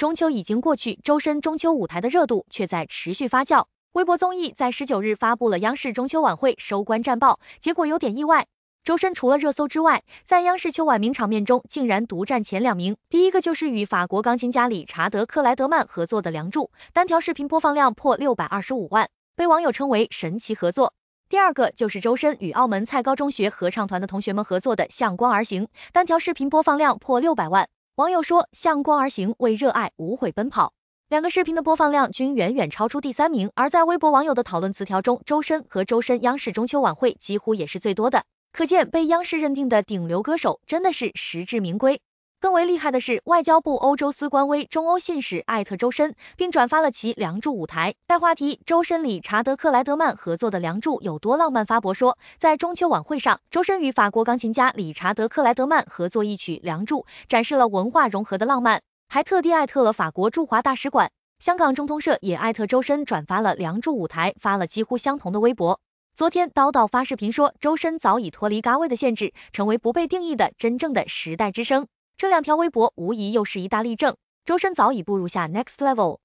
中秋已经过去，周深中秋舞台的热度却在持续发酵。微博综艺在十九日发布了央视中秋晚会收官战报，结果有点意外。周深除了热搜之外，在央视秋晚名场面中竟然独占前两名。第一个就是与法国钢琴家理查德克莱德曼合作的《梁祝》，单条视频播放量破六百二十五万，被网友称为神奇合作。第二个就是周深与澳门蔡高中学合唱团的同学们合作的《向光而行》，单条视频播放量破六百万。网友说：“向光而行，为热爱无悔奔跑。”两个视频的播放量均远远超出第三名。而在微博网友的讨论词条中，“周深”和“周深央视中秋晚会”几乎也是最多的，可见被央视认定的顶流歌手真的是实至名归。更为厉害的是，外交部欧洲司官微中欧信使艾特周深，并转发了其《梁祝》舞台带话题周深理查德克莱德曼合作的《梁祝》有多浪漫。发博说，在中秋晚会上，周深与法国钢琴家理查德克莱德曼合作一曲《梁祝》，展示了文化融合的浪漫，还特地艾特了法国驻华大使馆。香港中通社也艾特周深转发了《梁祝》舞台，发了几乎相同的微博。昨天叨叨发视频说，周深早已脱离咖位的限制，成为不被定义的真正的时代之声。这两条微博无疑又是一大例证，周深早已步入下 next level。